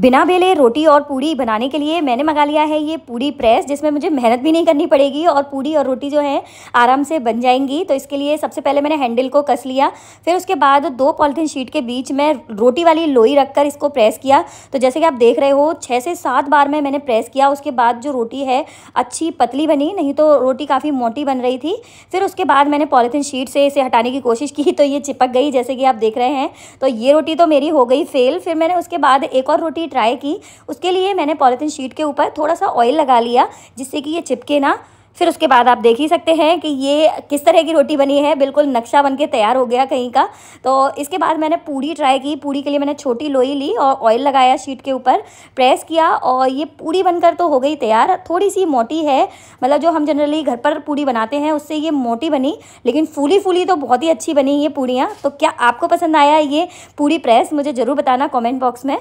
बिना बेले रोटी और पूड़ी बनाने के लिए मैंने मंगा लिया है ये पूड़ी प्रेस जिसमें मुझे मेहनत भी नहीं करनी पड़ेगी और पूड़ी और रोटी जो है आराम से बन जाएंगी तो इसके लिए सबसे पहले मैंने हैंडल को कस लिया फिर उसके बाद दो पॉलीथीन शीट के बीच में रोटी वाली लोई रखकर इसको प्रेस किया तो जैसे कि आप देख रहे हो छः से सात बार में मैंने प्रेस किया उसके बाद जो रोटी है अच्छी पतली बनी नहीं तो रोटी काफ़ी मोटी बन रही थी फिर उसके बाद मैंने पॉलीथीन शीट से इसे हटाने की कोशिश की तो ये चिपक गई जैसे कि आप देख रहे हैं तो ये रोटी तो मेरी हो गई फेल फिर मैंने उसके बाद एक और रोटी रेसिपी ट्राई की उसके लिए मैंने पॉलीथीन शीट के ऊपर थोड़ा सा ऑयल लगा लिया जिससे कि ये चिपके ना फिर उसके बाद आप देख ही सकते हैं कि ये किस तरह की रोटी बनी है बिल्कुल नक्शा बन के तैयार हो गया कहीं का तो इसके बाद मैंने पूरी ट्राई की पूरी के लिए मैंने छोटी लोई ली और ऑयल लगाया शीट के ऊपर प्रेस किया और ये पूरी बनकर तो हो गई तैयार थोड़ी सी मोटी है मतलब जो हम जनरली घर पर पूरी बनाते हैं उससे ये मोटी बनी लेकिन फूली फूली तो बहुत ही अच्छी बनी ये पूड़ियाँ तो क्या आपको पसंद आया ये पूरी प्रेस मुझे ज़रूर बताना कॉमेंट बॉक्स में